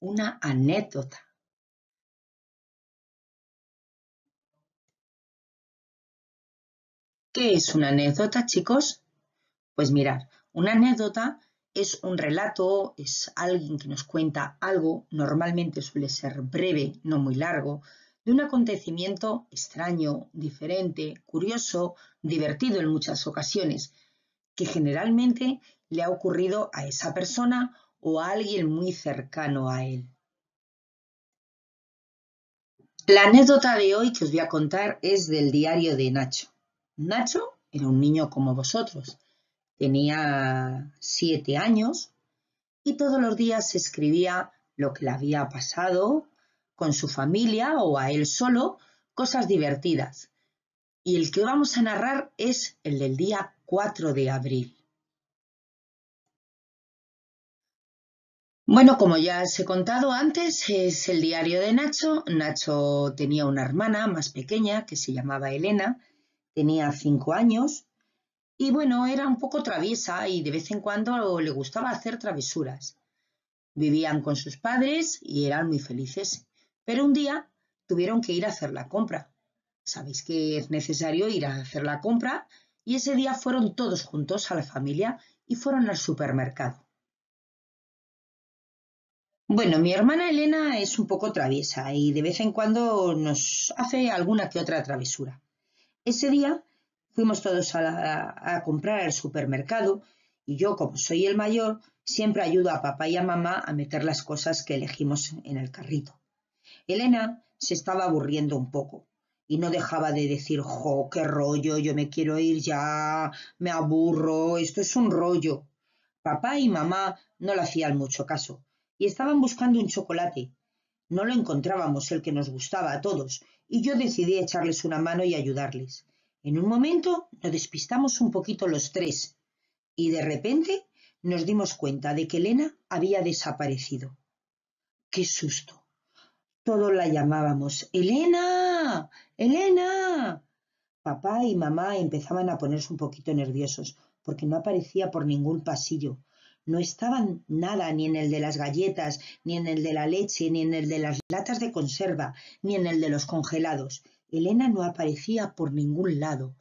una anécdota. ¿Qué es una anécdota, chicos? Pues mirad, una anécdota es un relato, es alguien que nos cuenta algo, normalmente suele ser breve, no muy largo, de un acontecimiento extraño, diferente, curioso, divertido en muchas ocasiones, que generalmente le ha ocurrido a esa persona o a alguien muy cercano a él. La anécdota de hoy que os voy a contar es del diario de Nacho. Nacho era un niño como vosotros, tenía siete años y todos los días escribía lo que le había pasado con su familia o a él solo, cosas divertidas. Y el que vamos a narrar es el del día 4 de abril. Bueno, como ya os he contado antes, es el diario de Nacho. Nacho tenía una hermana más pequeña que se llamaba Elena, tenía cinco años y bueno, era un poco traviesa y de vez en cuando le gustaba hacer travesuras. Vivían con sus padres y eran muy felices, pero un día tuvieron que ir a hacer la compra. Sabéis que es necesario ir a hacer la compra y ese día fueron todos juntos a la familia y fueron al supermercado. Bueno, mi hermana Elena es un poco traviesa y de vez en cuando nos hace alguna que otra travesura. Ese día fuimos todos a, comprar al supermercado y yo, como soy el mayor, siempre ayudo a papá y a mamá a meter las cosas que elegimos en el carrito. Elena se estaba aburriendo un poco y no dejaba de decir, jo, qué rollo, yo me quiero ir ya, me aburro, esto es un rollo. Papá y mamá no le hacían mucho caso, y estaban buscando un chocolate. No lo encontrábamos el que nos gustaba a todos, y yo decidí echarles una mano y ayudarles. En un momento nos despistamos un poquito los tres, y de repente nos dimos cuenta de que Elena había desaparecido. ¡Qué susto! Todos la llamábamos Elena. Elena. Papá y mamá empezaban a ponerse un poquito nerviosos porque no aparecía por ningún pasillo, no estaba nada ni en el de las galletas, ni en el de la leche, ni en el de las latas de conserva, ni en el de los congelados. Elena no aparecía por ningún lado.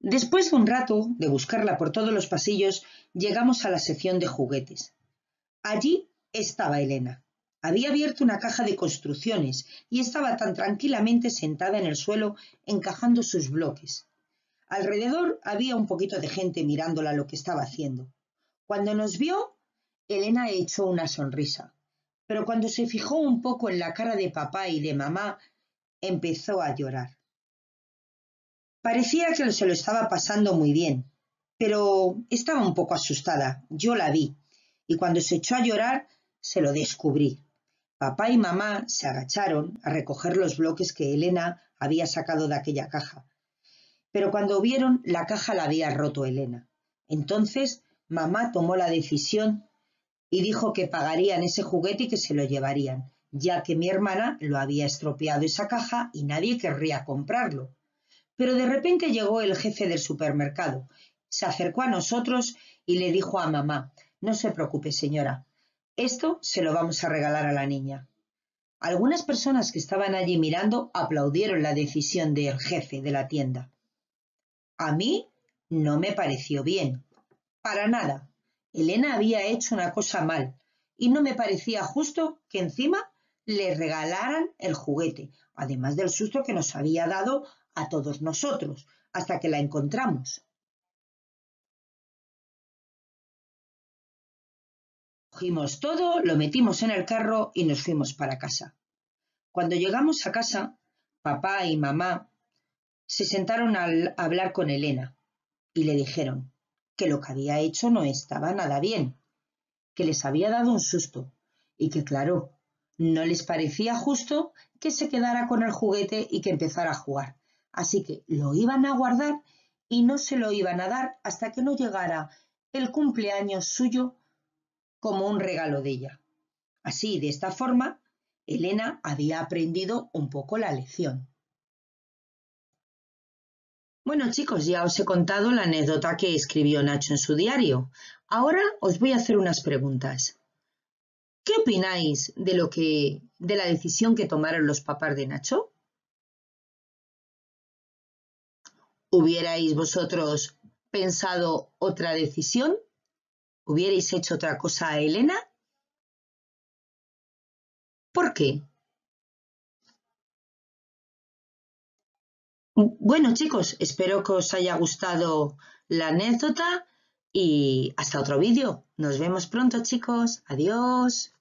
Después de un rato de buscarla por todos los pasillos, llegamos a la sección de juguetes. Allí estaba Elena. Había abierto una caja de construcciones y estaba tan tranquilamente sentada en el suelo encajando sus bloques. Alrededor había un poquito de gente mirándola lo que estaba haciendo. Cuando nos vio, Elena echó una sonrisa, pero cuando se fijó un poco en la cara de papá y de mamá, empezó a llorar. Parecía que se lo estaba pasando muy bien, pero estaba un poco asustada. Yo la vi, y cuando se echó a llorar, se lo descubrí. Papá y mamá se agacharon a recoger los bloques que Elena había sacado de aquella caja pero cuando vieron, la caja la había roto Elena. Entonces, mamá tomó la decisión y dijo que pagarían ese juguete y que se lo llevarían, ya que mi hermana lo había estropeado esa caja y nadie querría comprarlo. Pero de repente llegó el jefe del supermercado, se acercó a nosotros y le dijo a mamá, no se preocupe señora, esto se lo vamos a regalar a la niña. Algunas personas que estaban allí mirando aplaudieron la decisión del jefe de la tienda. A mí no me pareció bien. Para nada. Elena había hecho una cosa mal y no me parecía justo que encima le regalaran el juguete, además del susto que nos había dado a todos nosotros hasta que la encontramos. Cogimos todo, lo metimos en el carro y nos fuimos para casa. Cuando llegamos a casa, papá y mamá se sentaron a hablar con Elena y le dijeron que lo que había hecho no estaba nada bien, que les había dado un susto y que, claro, no les parecía justo que se quedara con el juguete y que empezara a jugar. Así que lo iban a guardar y no se lo iban a dar hasta que no llegara el cumpleaños suyo como un regalo de ella. Así, de esta forma, Elena había aprendido un poco la lección. Bueno chicos, ya os he contado la anécdota que escribió Nacho en su diario. Ahora os voy a hacer unas preguntas. ¿Qué opináis de lo que de la decisión que tomaron los papás de Nacho? ¿Hubierais vosotros pensado otra decisión? ¿Hubierais hecho otra cosa a Elena? ¿Por qué? Bueno, chicos, espero que os haya gustado la anécdota y hasta otro vídeo. Nos vemos pronto, chicos. Adiós.